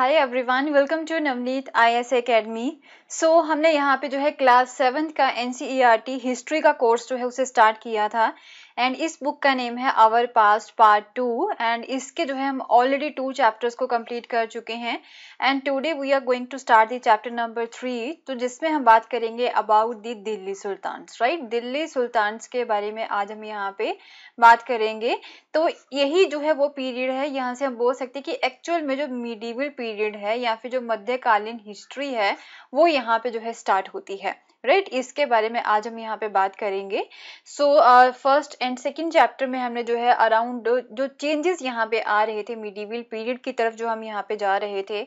Hi everyone welcome to Navneet's academy so हमने यहाँ पे जो है क्लास सेवन्थ का एन हिस्ट्री e का कोर्स जो है उसे स्टार्ट किया था एंड इस बुक का नेम है our past part two and इसके जो है हम ऑलरेडी टू चैप्टर्स को कंप्लीट कर चुके हैं and today we are going to start the chapter number three तो जिसमें हम बात करेंगे about the Delhi sultans right Delhi sultans के बारे में आज हम यहाँ पे बात करेंगे तो यही जो है वो पीरियड है यहाँ से हम बोल सकते हैं कि एक्चुअल में जो मीडिवल पीरियड है या फिर जो मध्यकालीन हिस्ट्री है वो यहाँ पे जो है स्टार्ट होती है राइट right? इसके बारे में आज हम यहाँ पे बात करेंगे so first and second chapter में हमने जो है अराउंड जो चेंजेस यहाँ पे आ रहे थे मिडीवल पीरियड की तरफ जो हम यहाँ पे जा रहे थे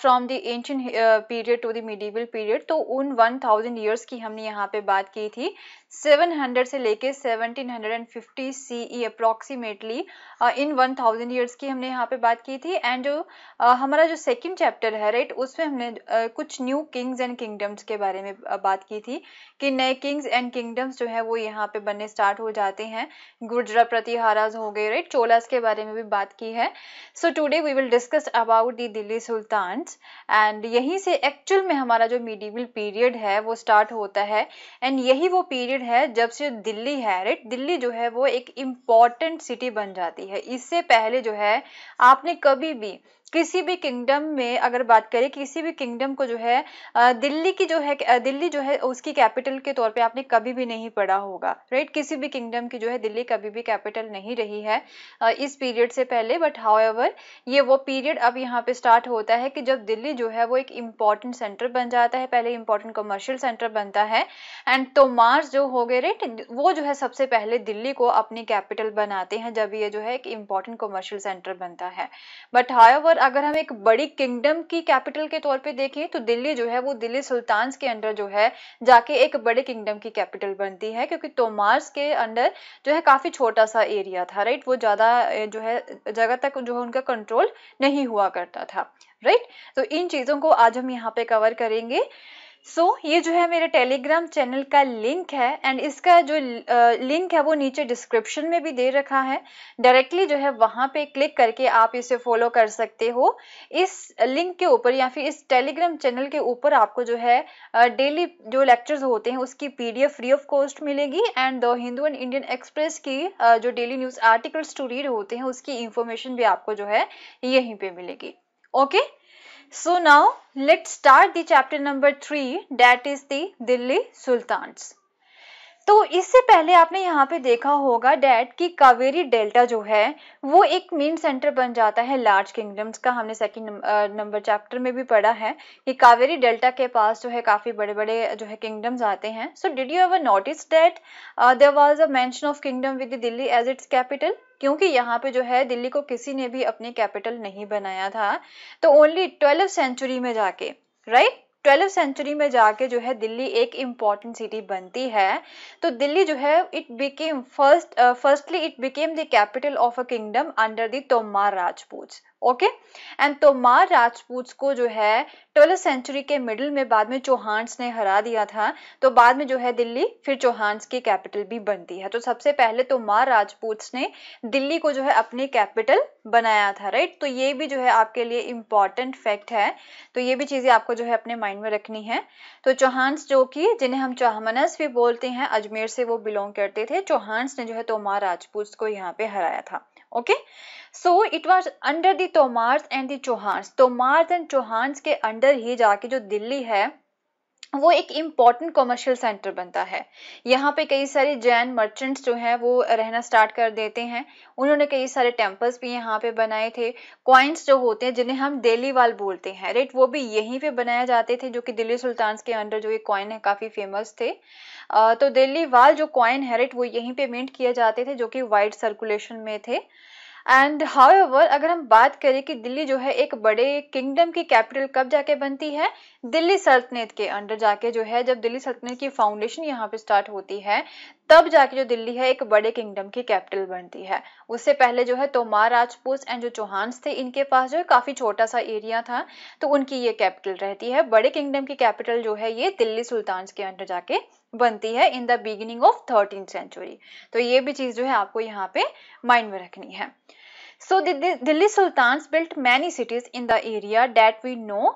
from the ancient period to the medieval period तो उन 1000 इयर्स की हमने यहाँ पे बात की थी 700 से लेके 1750 सीई अप्रोक्सीमेटली इन 1000 ईयर्स की हमने यहाँ पे बात की थी एंड जो uh, हमारा जो सेकेंड चैप्टर है राइट उसमें हमने uh, कुछ न्यू किंग्स एंड किंगडम्स के बारे में uh, बात की थी कि नए किंग्स एंड किंगडम्स जो है वो यहाँ पे बनने स्टार्ट हो जाते हैं गुर्जरा प्रतिहाराज हो गए राइट चोलास के बारे में भी बात की है so today we will discuss about the Delhi sultan and यहीं से एक्चुअल में हमारा जो मिडीवल पीरियड है वो स्टार्ट होता है एंड यही वो पीरियड है जब से दिल्ली है राइट दिल्ली जो है वो एक इम्पॉर्टेंट सिटी बन जाती है इससे पहले जो है आपने कभी भी किसी भी किंगडम में अगर बात करें किसी भी किंगडम को जो है दिल्ली की जो है दिल्ली जो है उसकी कैपिटल के तौर पे आपने कभी भी नहीं पढ़ा होगा राइट किसी भी किंगडम की जो है दिल्ली कभी भी कैपिटल नहीं रही है इस पीरियड से पहले बट हाउ ये वो पीरियड अब यहाँ पे स्टार्ट होता है कि जब दिल्ली जो है वो एक इम्पॉर्टेंट सेंटर बन जाता है पहले इम्पॉर्टेंट कमर्शियल सेंटर बनता है एंड तो मार्स जो हो गए राइट वो जो है सबसे पहले दिल्ली को अपनी कैपिटल बनाते हैं जब ये जो है एक इम्पॉर्टेंट कमर्शियल सेंटर बनता है बट हाउ अगर हम एक बड़ी किंगडम की कैपिटल के तौर पे देखें तो दिल्ली जो है वो दिल्ली सुल्तान के अंडर जो है जाके एक बड़े किंगडम की कैपिटल बनती है क्योंकि तोमार्स के अंडर जो है काफ़ी छोटा सा एरिया था राइट वो ज़्यादा जो है जगह तक जो है उनका कंट्रोल नहीं हुआ करता था राइट तो इन चीज़ों को आज हम यहाँ पे कवर करेंगे सो so, ये जो है मेरे टेलीग्राम चैनल का लिंक है एंड इसका जो लिंक है वो नीचे डिस्क्रिप्शन में भी दे रखा है डायरेक्टली जो है वहाँ पे क्लिक करके आप इसे फॉलो कर सकते हो इस लिंक के ऊपर या फिर इस टेलीग्राम चैनल के ऊपर आपको जो है डेली जो लेक्चर्स होते हैं उसकी पीडीएफ फ्री ऑफ कॉस्ट मिलेगी and the Hindu and Indian Express की जो daily news articles to read होते हैं उसकी इन्फॉर्मेशन भी आपको जो है यहीं पर मिलेगी okay okay? So now let's start the chapter number 3 that is the Delhi Sultans. तो इससे पहले आपने यहाँ पे देखा होगा डेट कि कावेरी डेल्टा जो है वो एक मेन सेंटर बन जाता है लार्ज किंगडम्स का हमने सेकंड नंबर चैप्टर में भी पढ़ा है कि कावेरी डेल्टा के पास जो है काफ़ी बड़े बड़े जो है किंगडम्स आते हैं so did you ever notice that there was a mention of kingdom with Delhi as its capital क्योंकि यहाँ पे जो है दिल्ली को किसी ने भी अपनी कैपिटल नहीं बनाया था तो ओनली ट्वेल्व सेंचुरी में जाके राइट right? ट्वेल्व सेंचुरी में जाके जो है दिल्ली एक इम्पॉर्टेंट सिटी बनती है तो दिल्ली जो है it became first firstly it became the capital of a kingdom under the Tomar Rajput okay and तोमार राजपूत को जो है ट्वेल्थ सेंचुरी के मिडिल में बाद में चौहान्स ने हरा दिया था तो बाद में जो है दिल्ली फिर चौहान्स की कैपिटल भी बनती है तो सबसे पहले तोमार राजपूत ने दिल्ली को जो है अपनी कैपिटल बनाया था राइट तो ये भी जो है आपके लिए इंपॉर्टेंट फैक्ट है तो ये भी चीज़ें आपको जो है अपने माइंड में रखनी है तो चौहान्स जो कि जिन्हें हम चौहमनस भी बोलते हैं अजमेर से वो बिलोंग करते थे चौहान्स ने जो है तोमार राजपूत को यहाँ पे हराया था okay so it was under Tomars and Chauhans Tomars and Chauhans के अंडर ही जाके जो दिल्ली है वो एक इम्पॉर्टेंट कॉमर्शियल सेंटर बनता है यहाँ पे कई सारे जैन मर्चेंट्स जो हैं वो रहना स्टार्ट कर देते हैं उन्होंने कई सारे टेम्पल्स भी यहाँ पे बनाए थे कॉइन्स जो होते हैं जिन्हें हम दिल्ली वाल बोलते हैं राइट वो भी यहीं पे बनाए जाते थे जो कि दिल्ली सुल्तान के अंडर जो ये कॉइन तो है काफ़ी फेमस थे तो दिल्ली वाल जो कॉइन है राइट वो यहीं पर मिंट किए जाते थे जो कि वाइड सर्कुलेशन में थे एंड हाउ अगर हम बात करें कि दिल्ली जो है एक बड़े किंगडम की कैपिटल कब जाके बनती है दिल्ली सल्तनत के अंडर जाके जो है जब दिल्ली सल्तनत की फाउंडेशन यहाँ पे स्टार्ट होती है तब जाके जो दिल्ली है एक बड़े किंगडम की कैपिटल बनती है उससे पहले जो है तोमार राजपूत एंड जो चौहान्स थे इनके पास जो है काफ़ी छोटा सा एरिया था तो उनकी ये कैपिटल रहती है बड़े किंगडम की कैपिटल जो है ये दिल्ली सुल्तान के अंडर जाके बनती है in the beginning of thirteen century तो ये भी चीज़ जो है आपको यहाँ पे माइंड में रखनी है so Delhi sultan built many cities in the area that we know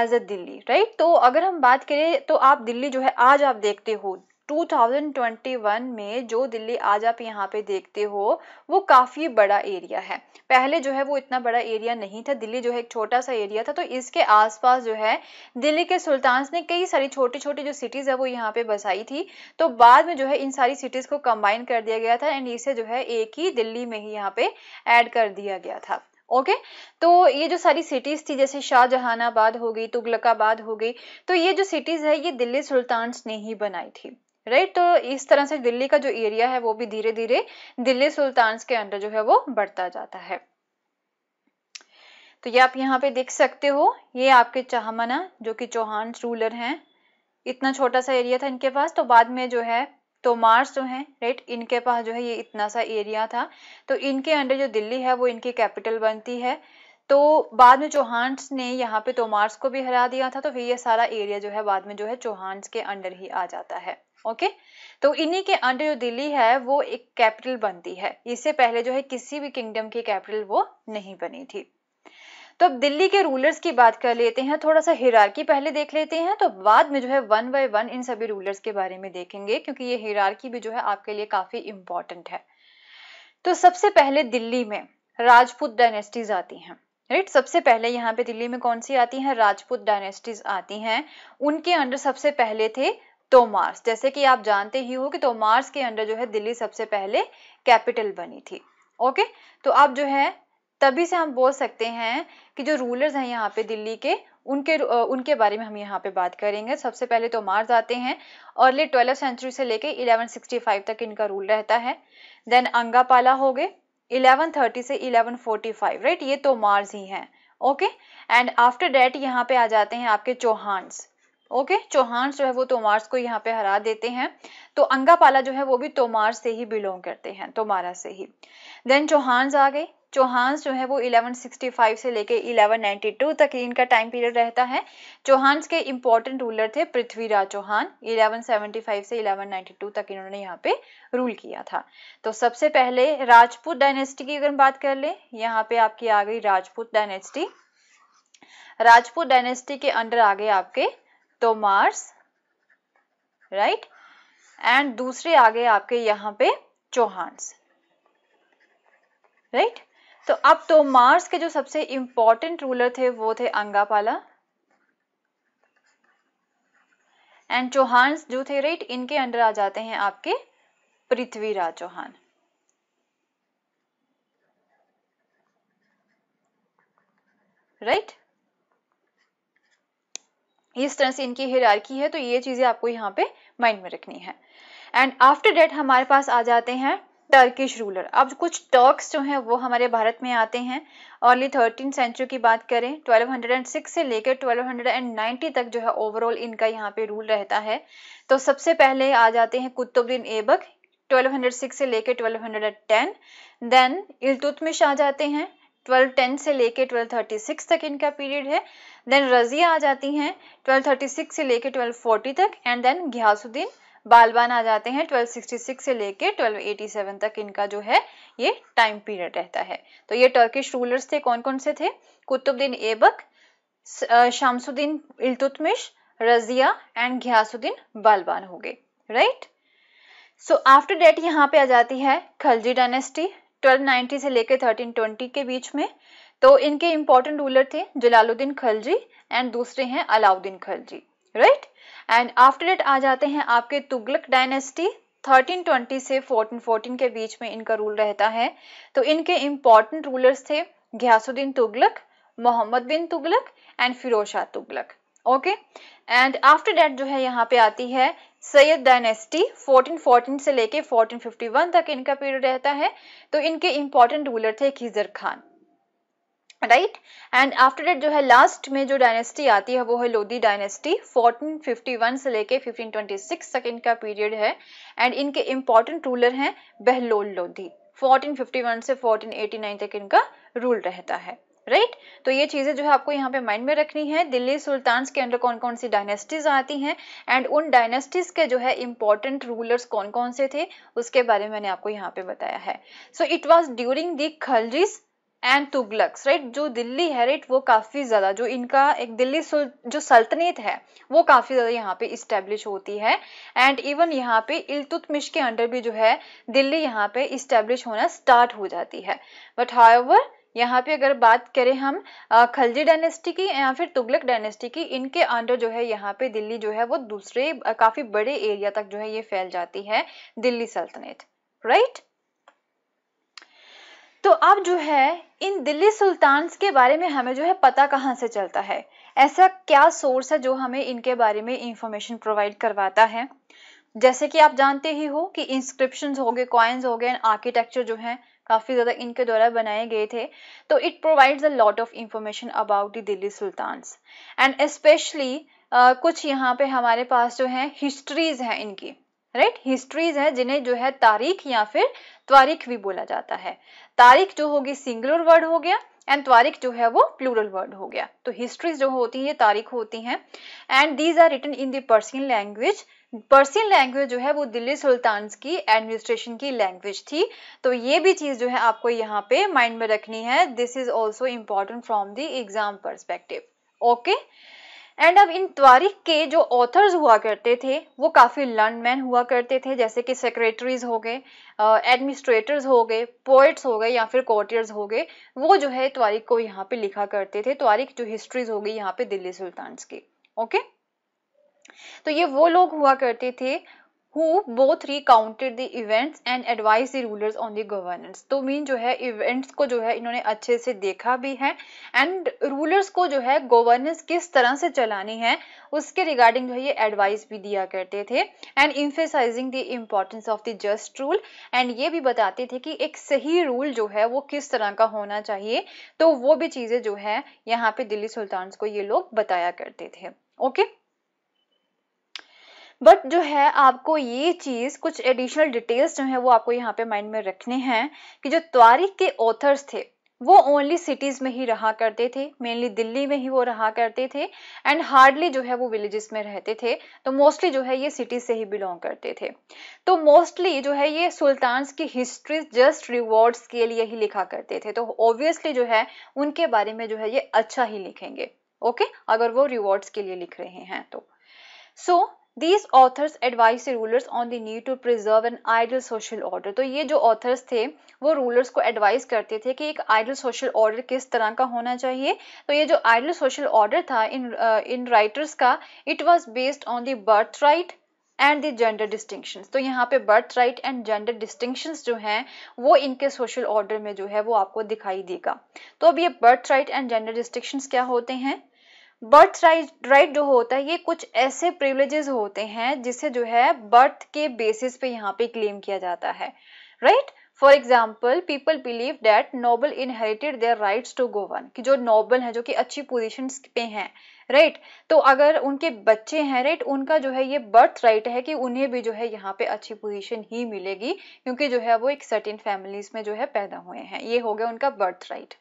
as a Delhi right तो अगर हम बात करें तो आप दिल्ली जो है आज आप देखते हो 2021 में जो दिल्ली आज आप यहाँ पे देखते हो वो काफ़ी बड़ा एरिया है पहले जो है वो इतना बड़ा एरिया नहीं था दिल्ली जो है एक छोटा सा एरिया था तो इसके आसपास जो है दिल्ली के सुल्तान्स ने कई सारी छोटी छोटी जो सिटीज़ है वो यहाँ पे बसाई थी तो बाद में जो है इन सारी सिटीज़ को कंबाइन कर दिया गया था एंड इसे जो है एक ही दिल्ली में ही यहाँ पे एड कर दिया गया था ओके okay? तो ये जो सारी सिटीज़ थी जैसे शाहजहानाबाद हो गई तुगलकाबाद हो गई तो ये जो सिटीज़ है ये दिल्ली सुल्तान्स ने ही बनाई थी राइट तो इस तरह से दिल्ली का जो एरिया है वो भी धीरे धीरे दिल्ली सुल्तान के अंडर जो है वो बढ़ता जाता है तो ये आप यहाँ पे देख सकते हो ये आपके चाहमना जो कि चौहान रूलर हैं इतना छोटा सा एरिया था इनके पास तो बाद में जो है तोमार्स जो है राइट इनके पास जो है ये इतना सा एरिया था तो इनके अंडर जो दिल्ली है वो इनकी कैपिटल बनती है तो बाद में चौहान्स ने यहाँ पे तोमार्स को भी हरा दिया था तो फिर ये सारा एरिया जो है बाद में जो है चौहान्स के अंडर ही आ जाता है ओके तो इन्हीं के अंडर जो दिल्ली है वो एक कैपिटल बनती है इससे पहले जो है किसी भी किंगडम की कैपिटल वो नहीं बनी थी तो अब दिल्ली के रूलर्स की बात कर लेते हैं थोड़ा सा हिरारकी पहले देख लेते हैं तो बाद में जो है वन बाय वन इन सभी रूलर्स के बारे में देखेंगे क्योंकि ये हिरारकी भी जो है आपके लिए काफी इंपॉर्टेंट है तो सबसे पहले दिल्ली में राजपूत डायनेस्टीज आती हैं राइट सबसे पहले यहाँ पे दिल्ली में कौन सी आती हैं राजपूत डायनेस्टीज आती हैं उनके अंडर सबसे पहले थे तोमार्स जैसे कि आप जानते ही हो कि तोमार्स के अंडर जो है दिल्ली सबसे पहले कैपिटल बनी थी ओके तो आप जो है तभी से हम बोल सकते हैं कि जो रूलर्स हैं यहाँ पे दिल्ली के उनके उनके बारे में हम यहाँ पे बात करेंगे सबसे पहले तो मार्स आते हैं अर्ली ट्वेल्व सेंचुरी से लेके 1165 तक इनका रूल रहता है देन अंगापाला हो गए इलेवन से 1145 राइट ये तो मार्स ही हैं ओके एंड आफ्टर डैट यहाँ पे आ जाते हैं आपके चौहान्स ओके चौहान जो है वो तोमार्स को यहाँ पे हरा देते हैं तो अंगापाला जो है वो भी तोमार से ही बिलोंग करते हैं तोमारा से ही देन चौहान आ गए चौहान जो है वो 1165 से लेके 1192 तक इनका टाइम पीरियड रहता है चौहान्स के इम्पोर्टेंट रूलर थे पृथ्वीराज चौहान 1175 से 1192 तक इन्होंने यहाँ पे रूल किया था तो सबसे पहले राजपूत डायनेस्टी की अगर हम बात कर ले यहाँ पे आपकी आ गई राजपूत डायनेस्टी राजपूत डायनेस्टी के अंडर आ गए आपके तोमार्स राइट एंड दूसरे आगे आपके यहां पे चौहान्स राइट right? तो अब तो मार्स के जो सबसे इंपॉर्टेंट रूलर थे वो थे अंगापाला एंड चौहान्स जो थे राइट इनके अंडर आ जाते हैं आपके पृथ्वीराज चौहान राइट इस तरह से इनकी हिरारकी है तो ये चीज़ें आपको यहाँ पे माइंड में रखनी है एंड आफ्टर डेट हमारे पास आ जाते हैं टर्किश रूलर अब कुछ टर्क्स जो हैं वो हमारे भारत में आते हैं अर्ली थर्टीन सेंचुरी की बात करें 1206 से लेकर 1290 तक जो है ओवरऑल इनका यहाँ पे रूल रहता है तो सबसे पहले आ जाते हैं कुतुबुद्दीन एबक 1206 से लेकर 1210 देन इल्तुतमिश आ जाते हैं 12:10 से लेके 12:36 तक इनका पीरियड है देन रजिया आ जाती हैं 12:36 से लेके 12:40 तक एंड देन घियासुद्दीन बालबान आ जाते हैं 1266 से लेके 1287 तक इनका जो है ये टाइम पीरियड रहता है तो ये टर्किश रूलर्स थे कौन कौन से थे कुतुबुद्दीन एबक शामसुद्दीन इल्तुतमिश रजिया एंड घियासुद्दीन बालबान हो गए राइट सो आफ्टर डेट यहाँ पे आ जाती है खलजी डायनेस्टी 1290 से लेकर 1320 के बीच में तो इनके इम्पोर्टेंट रूलर थे जलालुद्दीन खलजी एंड दूसरे हैं Alauddin Khalji right and after that आ जाते हैं आपके तुगलक डायनेस्टी 1320 से 1414 के बीच में इनका रूल रहता है तो इनके इम्पोर्टेंट रूलर्स थे Ghiyasuddin Tughlaq Muhammad bin Tughlaq and Firoz Shah Tughlaq okay and after that जो है यहाँ पे आती है सैयद डायनेस्टी 1414 से लेके 1451 तक इनका पीरियड रहता है तो इनके इंपॉर्टेंट रूलर थे Khizr Khan right and after that जो है लास्ट में जो डायनेस्टी आती है वो है लोधी डायनेस्टी 1451 से लेके 1526 तक इनका पीरियड है एंड इनके इंपॉर्टेंट रूलर हैं बहलोल लोधी 1451 से 1489 तक इनका रूल रहता है राइट right? तो ये चीज़ें जो है आपको यहाँ पे माइंड में रखनी है दिल्ली सुल्तान्स के अंदर कौन कौन सी डायनेस्टीज आती हैं एंड उन डायनेस्टीज के जो है इंपॉर्टेंट रूलर्स कौन कौन से थे उसके बारे में मैंने आपको यहाँ पे बताया है so it was during the Khaljis and Tughlaqs right जो दिल्ली है राइट वो काफ़ी ज़्यादा जो इनका एक दिल्ली जो सल्तनत है वो काफ़ी ज़्यादा यहाँ पे इस्टेब्लिश होती है एंड इवन यहाँ पे इलतुतमिश के अंडर भी जो है दिल्ली यहाँ पे इस्टेब्लिश होना स्टार्ट हो जाती है बट हाउ यहाँ पे अगर बात करें हम खलजी डायनेस्टी की या फिर तुगलक डायनेस्टी की इनके अंडर जो है यहाँ पे दिल्ली जो है वो दूसरे काफी बड़े एरिया तक जो है ये फैल जाती है दिल्ली सल्तनत राइट तो अब जो है इन दिल्ली सुल्तान के बारे में हमें जो है पता कहाँ से चलता है ऐसा क्या सोर्स है जो हमें इनके बारे में इंफॉर्मेशन प्रोवाइड करवाता है जैसे कि आप जानते ही हो कि इंस्क्रिप्शन हो गए कॉइन्स हो गए आर्किटेक्चर जो है काफ़ी ज़्यादा इनके द्वारा बनाए गए थे तो it provides a lot of information about Delhi sultan and specially कुछ यहाँ पे हमारे पास जो है हिस्ट्रीज है इनकी राइट right? हिस्ट्रीज है जिन्हें जो है तारीख या फिर त्वारिक भी बोला जाता है तारीख जो होगी सिंगुलर वर्ड हो गया एंड त्वारिक जो है वो प्लूरल वर्ड हो गया तो हिस्ट्रीज जो होती है ये तारीख होती हैं and these are written in Persian language Persian language जो है वो दिल्ली सुल्तान्स की एडमिनिस्ट्रेशन की लैंग्वेज थी तो ये भी चीज़ जो है आपको यहाँ पे माइंड में रखनी है this is also important from the exam perspective okay and अब इन तारीख के जो ऑथर्स हुआ करते थे वो काफ़ी लर्न मैन हुआ करते थे जैसे कि सेक्रेटरीज हो गए एडमिनिस्ट्रेटर्स हो गए पोइट्स हो गए या फिर कोर्टियर्स हो गए वो जो है तारीख को यहाँ पे लिखा करते थे तारीख जो हिस्ट्रीज हो गई यहाँ पे दिल्ली सुल्तान्स की ओके okay? तो ये वो लोग हुआ करते थे who both recounted the events and advise the rulers on the governance तो मीन जो है इवेंट्स को जो है इन्होंने अच्छे से देखा भी है एंड रूलर्स को जो है गवर्नेंस किस तरह से चलानी है उसके रिगार्डिंग जो है ये एडवाइस भी दिया करते थे and emphasizing the importance of the just rule and ये भी बताते थे कि एक सही रूल जो है वो किस तरह का होना चाहिए तो वो भी चीज़ें जो है यहाँ पे दिल्ली सुल्तान को ये लोग बताया करते थे ओके okay? बट जो है आपको ये चीज़ कुछ एडिशनल डिटेल्स जो है वो आपको यहाँ पे माइंड में रखने हैं कि जो तारीख के ऑथर्स थे वो ओनली सिटीज़ में ही रहा करते थे मेनली दिल्ली में ही वो रहा करते थे एंड हार्डली जो है वो विलेजेस में रहते थे तो मोस्टली जो है ये सिटीज से ही बिलोंग करते थे तो मोस्टली जो है ये सुल्तान्स की हिस्ट्री जस्ट रिवॉर्ड्स के लिए ही लिखा करते थे तो ऑब्वियसली जो है उनके बारे में जो है ये अच्छा ही लिखेंगे ओके okay? अगर वो रिवॉर्ड्स के लिए लिख रहे हैं तो so so, these authors advise rulers on the need to preserve an ideal social order तो ये जो ऑथर्स थे वो रूलर्स को एडवाइस करते थे कि एक आइडल सोशल ऑर्डर किस तरह का होना चाहिए तो ये जो आइडल सोशल ऑर्डर था इन इन राइटर्स का it was based on the birth right and the gender distinctions तो यहाँ पे birth right and gender distinction जो है वो इनके सोशल ऑर्डर में जो है वो आपको दिखाई देगा तो अब ये birth right and gender distinctions क्या होते हैं बर्थ राइट राइट जो होता है ये कुछ ऐसे प्रिवलेजेस होते हैं जिसे जो है बर्थ के बेसिस पे यहाँ पे क्लेम किया जाता है right for example people believe that noble inherited their right to govern की जो नोबल है जो कि अच्छी पोजिशन पे हैं राइट right? तो अगर उनके बच्चे हैं राइट right? उनका जो है ये बर्थ राइट है कि उन्हें भी जो है यहाँ पे अच्छी पोजीशन ही मिलेगी क्योंकि जो है वो एक सर्टिन फैमिलीज में जो है पैदा हुए हैं ये हो गया उनका बर्थ राइट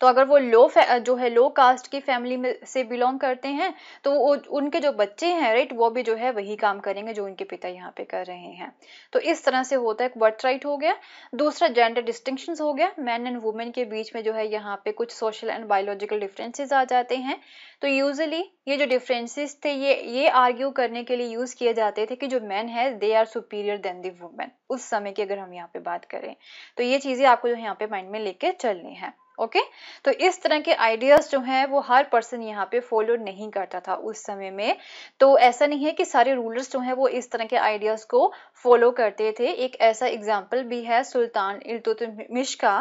तो अगर वो लो जो है लो कास्ट की फैमिली में से बिलोंग करते हैं तो उनके जो बच्चे हैं राइट वो भी जो है वही काम करेंगे जो उनके पिता यहाँ पे कर रहे हैं तो इस तरह से होता है बर्थ राइट हो गया दूसरा जेंडर डिस्टिंक्शन हो गया मैन एंड वुमेन के बीच में जो है यहाँ पे कुछ सोशल एंड बायोलॉजिकल डिफरेंसेज आ जाते हैं तो यूजली ये जो डिफरेंसेस थे ये ये आर्ग्यू करने के लिए यूज किए जाते थे कि जो मैन है they are superior than the women उस समय की अगर हम यहाँ पे बात करें तो ये चीजें आपको जो यहाँ पे माइंड में लेके चलनी है ओके तो इस तरह के आइडियाज जो हैं वो हर पर्सन यहाँ पे फॉलो नहीं करता था उस समय में तो ऐसा नहीं है कि सारे रूलर्स जो हैं वो इस तरह के आइडियाज को फॉलो करते थे एक ऐसा एग्जाम्पल भी है सुल्तान इल्तुतमिश का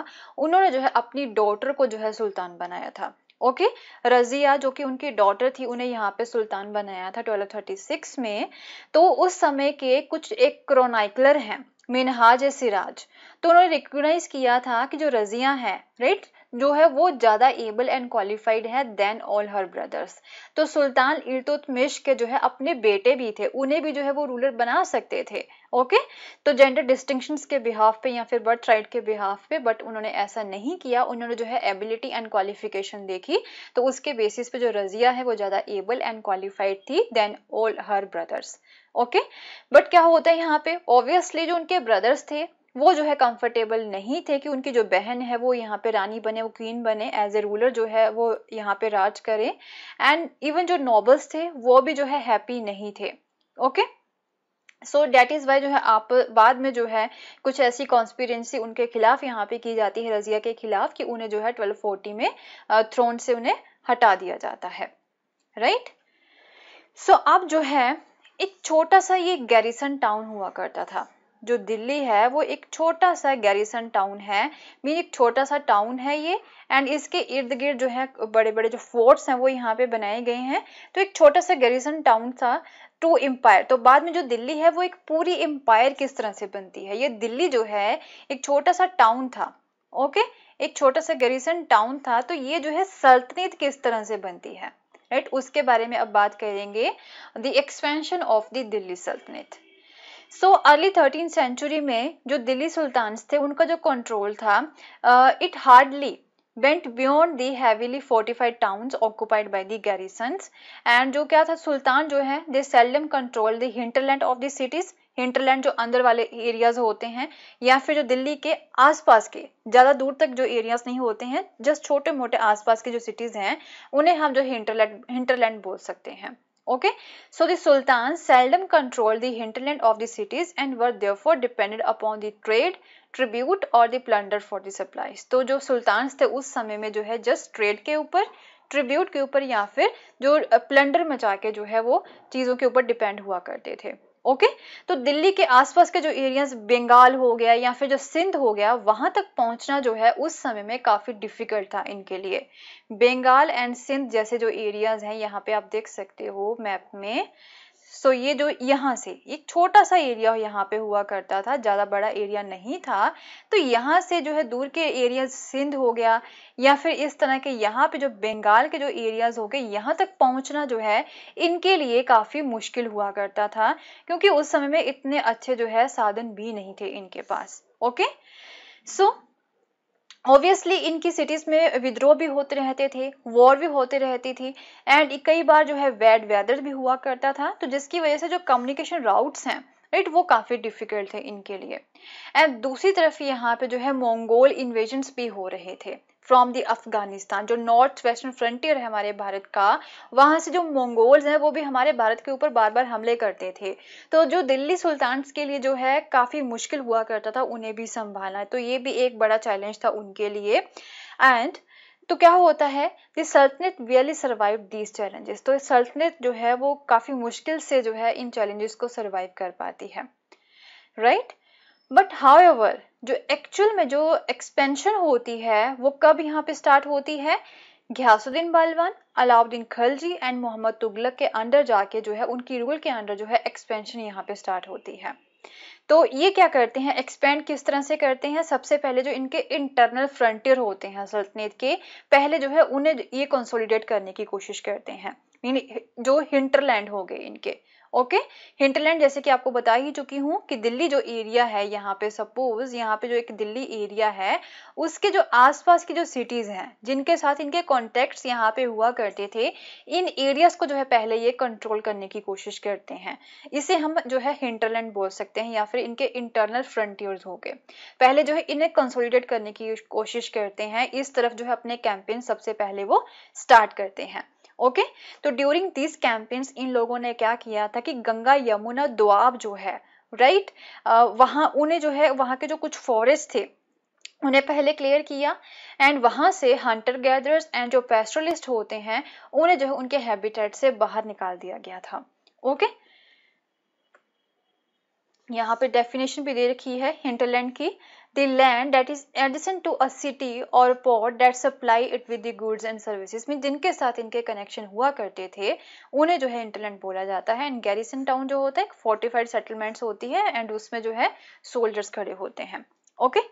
उन्होंने जो है अपनी डॉटर को जो है सुल्तान बनाया था ओके okay? रजिया जो कि उनकी डॉटर थी उन्हें यहाँ पे सुल्तान बनाया था 1236 में तो उस समय के कुछ एक क्रोनाइकलर हैं मिनहाज सिराज तो उन्होंने रिकॉग्नाइज किया था कि जो रजिया है राइट जो है वो ज़्यादा एबल एंड क्वालिफाइड है देन ऑल हर ब्रदर्स तो सुल्तान इर्तुतमिश के जो है अपने बेटे भी थे उन्हें भी जो है वो रूलर बना सकते थे ओके तो जेंडर डिस्टिंक्शन के बिहाफ पे या फिर बर्थ राइट के बिहाफ पे बट उन्होंने ऐसा नहीं किया उन्होंने जो है एबिलिटी एंड क्वालिफिकेशन देखी तो उसके बेसिस पे जो रजिया है वो ज़्यादा एबल एंड क्वालिफाइड थी than all her brothers okay but क्या होता है यहाँ पे ऑब्वियसली जो उनके ब्रदर्स थे वो जो है कंफर्टेबल नहीं थे कि उनकी जो बहन है वो यहाँ पे रानी बने वो क्वीन बने एज ए रूलर जो है वो यहाँ पे राज करें एंड इवन जो नॉबल्स थे वो भी जो है हैप्पी नहीं थे okay okay? So that is why जो है आप बाद में जो है कुछ ऐसी कॉन्स्पिरेंसी उनके खिलाफ यहाँ पे की जाती है रजिया के खिलाफ कि उन्हें जो है 1240 में थ्रोन से उन्हें हटा दिया जाता है राइट सो so, अब जो है एक छोटा सा ये गैरिसन टाउन हुआ करता था जो दिल्ली है वो एक छोटा सा गैरिसन टाउन है मीन एक छोटा सा टाउन है ये एंड इसके इर्द गिर्द जो है बड़े बड़े जो फोर्ट्स हैं वो यहाँ पे बनाए गए हैं तो एक छोटा सा गैरिसन टाउन था टू एम्पायर तो बाद में जो दिल्ली है वो एक पूरी एम्पायर किस तरह से बनती है ये दिल्ली जो है एक छोटा सा टाउन था ओके एक छोटा सा गैरिसन टाउन था तो ये जो है सल्तनत किस तरह से बनती है राइट उसके बारे में अब बात करेंगे the expansion of the Delhi sultanate so early thirteen century में जो दिल्ली सुल्तान्स थे उनका जो कंट्रोल था it hardly went beyond the heavily fortified towns occupied by the garrisons and जो क्या था सुल्तान जो है they seldom control the hinterland of the cities hinterland जो अंदर वाले एरियाज होते हैं या फिर जो दिल्ली के आसपास के ज़्यादा दूर तक जो एरियाज नहीं होते हैं जस्ट छोटे मोटे आसपास के जो सिटीज़ हैं उन्हें हम जो हिंटरलैंड हिंटरलैंड बोल सकते हैं Okay, so the sultans seldom controlled the hinterland of the cities and were therefore dependent upon the trade, tribute or the plunder for the supplies to jo sultans the us samay mein jo hai just trade ke upar tribute के ऊपर या फिर जो plunder मचा के जो है वो चीज़ों के ऊपर डिपेंड हुआ करते थे ओके तो दिल्ली के आसपास के जो एरियाज बंगाल हो गया या फिर जो सिंध हो गया वहां तक पहुंचना जो है उस समय में काफी डिफिकल्ट था इनके लिए बंगाल एंड सिंध जैसे जो एरियाज हैं यहाँ पे आप देख सकते हो मैप में सो ये जो यहाँ से एक छोटा सा एरिया यहाँ पे हुआ करता था ज़्यादा बड़ा एरिया नहीं था तो यहाँ से जो है दूर के एरिया सिंध हो गया या फिर इस तरह के यहाँ पे जो बंगाल के जो एरियाज हो गए यहाँ तक पहुँचना जो है इनके लिए काफ़ी मुश्किल हुआ करता था क्योंकि उस समय में इतने अच्छे जो है साधन भी नहीं थे इनके पास ओके सो so, ऑब्वियसली इनकी सिटीज़ में विद्रोह भी होते रहते थे वॉर भी होते रहती थी एंड कई बार जो है बैड वेदर भी हुआ करता था तो जिसकी वजह से जो कम्युनिकेशन राउट्स हैं राइट right, वो काफ़ी डिफिकल्ट थे इनके लिए एंड दूसरी तरफ यहाँ पे जो है मंगोल इन्वेजन्स भी हो रहे थे फ्रॉम दी अफगानिस्तान जो नॉर्थ वेस्टर्न फ्रंटियर है हमारे भारत का वहाँ से जो मंगोल्स हैं वो भी हमारे भारत के ऊपर बार बार हमले करते थे तो जो दिल्ली सुल्तान के लिए जो है काफ़ी मुश्किल हुआ करता था उन्हें भी संभालना तो ये भी एक बड़ा चैलेंज था उनके लिए एंड तो क्या होता है द सल्तनत रियली सर्वाइव दीज चैलेंजेस तो सल्तनत जो है वो काफ़ी मुश्किल से जो है इन चैलेंजेस को सर्वाइव कर पाती है राइट बट हाउ एवर जो एक्चुअल में जो एक्सपेंशन होती है वो कब यहाँ पे स्टार्ट होती है घियासुद्दीन बालवान अलाउद्दीन खलजी एंड मोहम्मद तुगलक के अंडर जाके जो है उनकी रूल के अंडर जो है एक्सपेंशन यहाँ पे स्टार्ट होती है तो ये क्या करते हैं एक्सपेंड किस तरह से करते हैं सबसे पहले जो इनके इंटरनल फ्रंटियर होते हैं सल्तनत के पहले जो है उन्हें ये कंसोलिडेट करने की कोशिश करते हैं मीन जो हिंटरलैंड हो गए इनके ओके हिंटरलैंड जैसे कि आपको बता ही चुकी हूँ कि दिल्ली जो एरिया है यहाँ पे सपोज यहाँ पे जो एक दिल्ली एरिया है उसके जो आसपास की जो सिटीज हैं जिनके साथ इनके कॉन्टेक्ट्स यहाँ पे हुआ करते थे इन एरियाज को जो है पहले ये कंट्रोल करने की कोशिश करते हैं इसे हम जो है हिंटरलैंड बोल सकते हैं या फिर इनके इंटरनल फ्रंटियर्स हो गए पहले जो है इन्हें कंसोलिडेट करने की कोशिश करते हैं इस तरफ जो है अपने कैंपेन सबसे पहले वो स्टार्ट करते हैं ओके तो ड्यूरिंग दिस कैंपेन्स इन लोगों ने क्या किया था कि गंगा यमुना दुआब जो है राइट वहां उन्हें जो है वहां के जो कुछ फॉरेस्ट थे उन्हें पहले क्लियर किया एंड वहां से हंटर गैदरर्स एंड जो पेस्ट्रलिस्ट होते हैं उन्हें जो है उनके हैबिटेट से बाहर निकाल दिया गया था ओके okay? यहाँ पे डेफिनेशन भी दे रखी है हिंटरलैंड की the land that is adjacent to a city or port that supply it with the goods and services means जिनके साथ इनके कनेक्शन हुआ करते थे उन्हें जो है इंटरलैंड बोला जाता है एंड गैरिसन टाउन जो होता है फोर्टिफाइड सेटलमेंट्स होती है एंड उसमें जो है सोल्जर्स खड़े होते हैं ओके okay?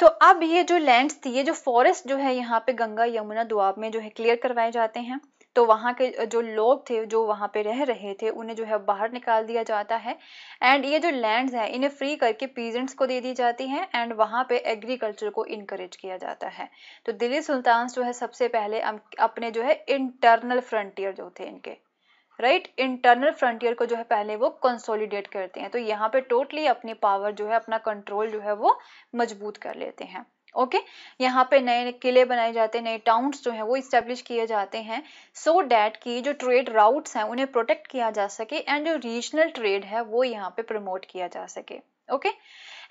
तो अब ये जो लैंड्स थी ये जो फॉरेस्ट जो है यहाँ पे गंगा यमुना दुआब में जो है क्लियर करवाए जाते हैं तो वहाँ के जो लोग थे जो वहाँ पे रह रहे थे उन्हें जो है बाहर निकाल दिया जाता है एंड ये जो लैंड्स हैं इन्हें फ्री करके पीजेंट्स को दे दी जाती हैं एंड वहाँ पे एग्रीकल्चर को इनक्रेज किया जाता है तो दिल्ली सुल्तान जो है सबसे पहले अपने जो है इंटरनल फ्रंटियर जो थे इनके राइट इंटरनल फ्रंटियर को जो है पहले वो कंसोलिडेट करते हैं तो यहाँ पे टोटली अपनी पावर जो है अपना कंट्रोल जो है वो मजबूत कर लेते हैं ओके okay? यहाँ पे नए किले बनाए जाते हैं नए टाउन्स जो है वो इस्टेब्लिश किए जाते हैं सो so डैट की जो ट्रेड राउट्स हैं उन्हें प्रोटेक्ट किया जा सके एंड जो रीजनल ट्रेड है वो यहाँ पे प्रमोट किया जा सके ओके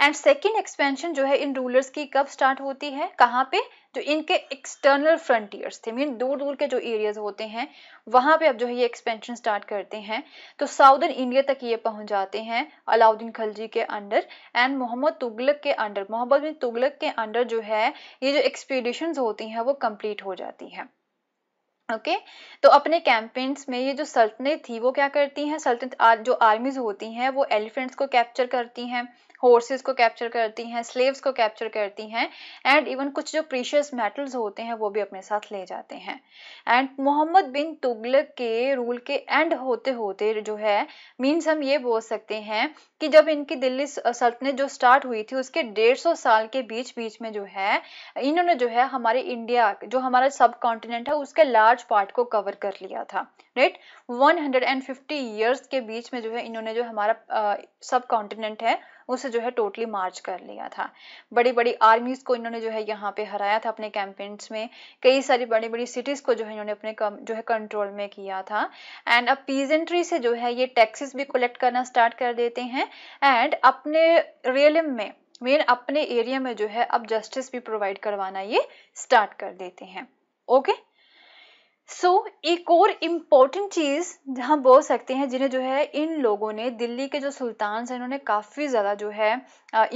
एंड सेकेंड एक्सपेंशन जो है इन रूलर्स की कब स्टार्ट होती है कहाँ पे जो तो इनके एक्सटर्नल फ्रंटियर्स थे मीन दूर दूर के जो एरियाज होते हैं वहां पे अब जो है ये एक्सपेंशन स्टार्ट करते हैं तो साउदर्न इंडिया तक ये पहुंच जाते हैं अलाउद्दीन खलजी के अंडर एंड मोहम्मद तुगलक के अंडर मोहम्मद बिन तुगलक के अंडर जो है ये जो एक्सपीडिशन होती हैं वो कम्प्लीट हो जाती है ओके okay? तो अपने कैंपेन्स में ये जो सल्तनत थी वो क्या करती हैं सल्तनत जो आर्मीज होती हैं वो एलिफेंट्स को कैप्चर करती हैं होर्सेज को कैप्चर करती हैं स्लेव्स को कैप्चर करती हैं एंड इवन कुछ जो प्रीशियस मेटल्स होते हैं वो भी अपने साथ ले जाते हैं एंड मोहम्मद बिन तुगलक के रूल के एंड होते होते जो है मीन्स हम ये बोल सकते हैं कि जब इनकी दिल्ली सल्तनत जो स्टार्ट हुई थी उसके डेढ़ सौ साल के बीच बीच में जो है इन्होंने जो है हमारे इंडिया जो हमारा सब कॉन्टिनेंट है उसके लार्ज पार्ट को कवर कर लिया था राइट 150 इयर्स के बीच में जो है इन्होंने जो हमारा सब कॉन्टिनेंट है उसे जो है टोटली मार्च कर लिया था बड़ी बड़ी आर्मीज को इन्होंने जो है यहाँ पे हराया था अपने कैंपेन्स में कई सारी बड़ी बड़ी सिटीज को जो है इन्होंने अपने कम, जो है कंट्रोल में किया था एंड अब पीजेंट्री से जो है ये टैक्सेस भी कलेक्ट करना स्टार्ट कर देते हैं एंड अपने रियलम में मेन अपने एरिया में जो है अब जस्टिस भी प्रोवाइड करवाना ये स्टार्ट कर देते हैं ओके okay? सो so, एक और इम्पॉर्टेंट चीज़ हम बोल सकते हैं जिन्हें जो है इन लोगों ने दिल्ली के जो सुल्तान हैं इन्होंने काफ़ी ज़्यादा जो है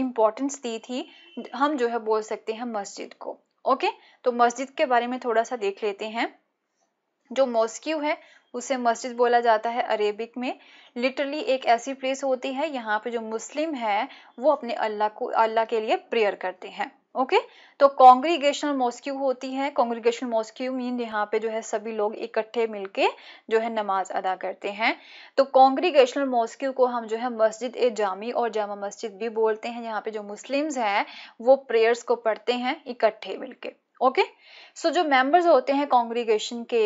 इम्पोर्टेंस दी थी हम जो है बोल सकते हैं मस्जिद को ओके तो मस्जिद के बारे में थोड़ा सा देख लेते हैं जो मॉस्क्यू है उसे मस्जिद बोला जाता है अरेबिक में लिटरली एक ऐसी प्लेस होती है यहाँ पे जो मुस्लिम है वो अपने अल्लाह को अल्लाह के लिए प्रेयर करते हैं ओके okay? तो कॉन्ग्रीगेशनल मॉस्क्यू होती है कॉन्ग्रीगेशनल मॉस्क्यू मीन यहाँ पे जो है सभी लोग इकट्ठे मिलके जो है नमाज अदा करते हैं तो कॉन्ग्रीगेशनल मॉस्क्यू को हम जो है मस्जिद ए जामी और जामा मस्जिद भी बोलते हैं यहाँ पे जो मुस्लिम्स हैं वो प्रेयर्स को पढ़ते हैं इकट्ठे मिलके ओके सो जो मेंबर्स होते हैं कॉन्ग्रीगेशन के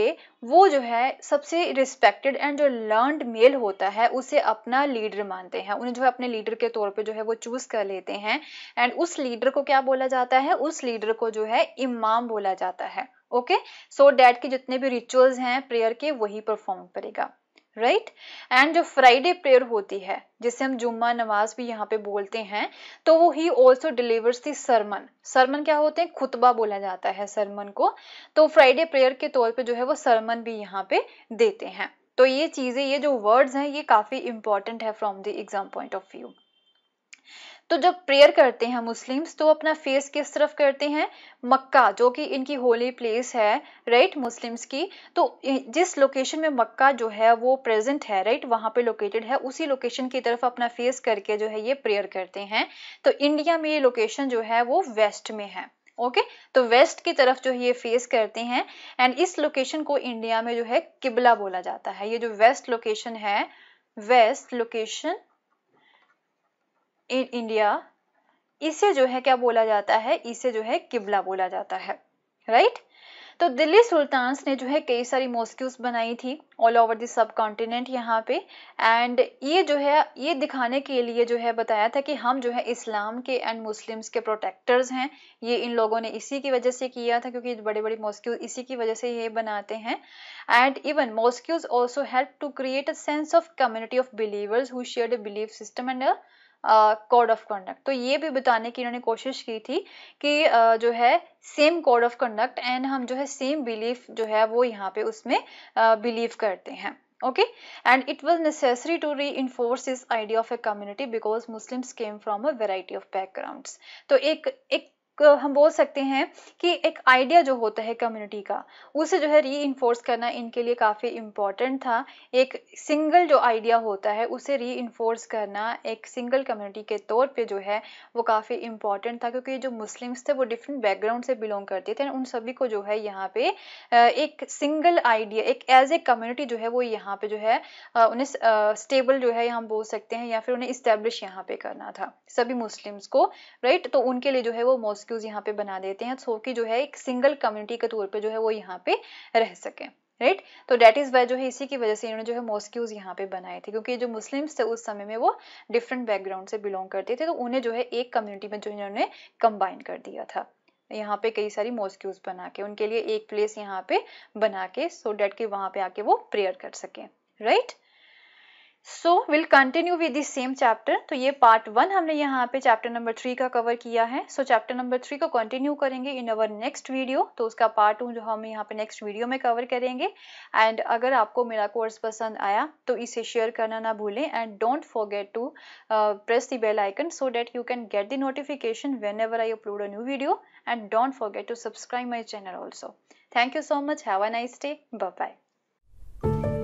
वो जो है सबसे रिस्पेक्टेड एंड जो लर्नड मेल होता है उसे अपना लीडर मानते हैं उन्हें जो है अपने लीडर के तौर पे जो है वो चूज कर लेते हैं एंड उस लीडर को क्या बोला जाता है उस लीडर को जो है इमाम बोला जाता है ओके सो डैड के जितने भी रिचुअल्स हैं प्रेयर के वही परफॉर्म करेगा राइट एंड जो फ्राइडे प्रेयर होती है जिसे हम जुम्मा नमाज भी यहाँ पे बोलते हैं तो वो ही also delivers the sermon sermon क्या होते हैं खुतबा बोला जाता है सरमन को तो फ्राइडे प्रेयर के तौर पे जो है वो सरमन भी यहाँ पे देते हैं तो ये चीज़ें ये जो वर्ड्स हैं ये काफ़ी इंपॉर्टेंट है from the exam point of view तो जब प्रेयर करते हैं मुस्लिम्स तो अपना फेस किस तरफ करते हैं मक्का जो कि इनकी होली प्लेस है राइट मुस्लिम्स की तो जिस लोकेशन में मक्का जो है वो प्रेजेंट है राइट वहाँ पे लोकेटेड है उसी लोकेशन की तरफ अपना फेस करके जो है ये प्रेयर करते हैं तो इंडिया में ये लोकेशन जो है वो वेस्ट में है ओके okay? तो वेस्ट की तरफ जो है ये फेस करते हैं एंड इस लोकेशन को इंडिया में जो है किबला बोला जाता है ये जो वेस्ट लोकेशन है वेस्ट लोकेशन इन इंडिया इसे जो है क्या बोला जाता है इसे जो है किबला बोला जाता है राइट तो दिल्ली सुल्तान ने जो है कई सारी मोस्क्यूज बनाई थी ऑल ओवर दी सब कॉन्टिनेंट यहाँ पे एंड ये जो है ये दिखाने के लिए जो है बताया था कि हम जो है इस्लाम के एंड मुस्लिम्स के प्रोटेक्टर्स हैं ये इन लोगों ने इसी की वजह से किया था क्योंकि बड़े बड़े मोस्क्यूज इसी की वजह से ये बनाते हैं and even mosques also help to create a sense of community of believers who share believe system and a code of conduct तो ये भी बताने की इन्होंने कोशिश की थी कि uh, जो है same code of conduct and हम जो है सेम बिलीफ जो है वो यहाँ पे उसमें बिलीव uh, करते हैं okay and it was necessary to reinforce this idea of a community because Muslims came from a variety of background तो एक एक हम बोल सकते हैं कि एक आइडिया जो होता है कम्युनिटी का उसे जो है री करना इनके लिए काफ़ी इम्पॉर्टेंट था एक सिंगल जो आइडिया होता है उसे री इन्फोर्स करना एक सिंगल कम्युनिटी के तौर पे जो है वो काफ़ी इम्पॉर्टेंट था क्योंकि जो मुस्लिम्स थे वो डिफरेंट बैकग्राउंड से बिलोंग करते थे उन सभी को जो है यहाँ पे एक सिंगल आइडिया एक एज ए कम्युनिटी जो है वो यहाँ पे जो है उन्हें स्टेबल जो है हम बोल सकते हैं या फिर उन्हें इस्टेब्लिश यहाँ पे करना था सभी मुस्लिम्स को राइट तो उनके लिए जो है वो मोस्ट रेस्क्यूज यहाँ पे बना देते हैं सो कि जो है एक सिंगल कम्युनिटी के तौर पे जो है वो यहाँ पे रह सके राइट right? तो डेट इज़ वाई जो है इसी की वजह से इन्होंने जो है मॉस्क्यूज़ यहाँ पे बनाए थे क्योंकि जो मुस्लिम्स थे उस समय में वो डिफरेंट बैकग्राउंड से बिलोंग करते थे तो उन्हें जो है एक कम्युनिटी में जो इन्होंने कंबाइन कर दिया था यहाँ पे कई सारी मॉस्क्यूज़ बना के उनके लिए एक प्लेस यहाँ पे बना के सो so डैट कि वहाँ पे आके वो प्रेयर कर सके right right? So will continue with this same chapter तो ये पार्ट वन हमने यहाँ पे चैप्टर नंबर थ्री का कवर किया है सो चैप्टर नंबर थ्री को कंटिन्यू करेंगे इन अवर नेक्स्ट वीडियो तो उसका पार्ट टू जो हम यहाँ पे नेक्स्ट वीडियो में कवर करेंगे एंड अगर आपको मेरा कोर्स पसंद आया तो इसे शेयर करना ना भूलें and don't forget to press the bell icon so that you can get the notification whenever I upload a new video and don't forget to subscribe my channel also thank you so much have a nice day bye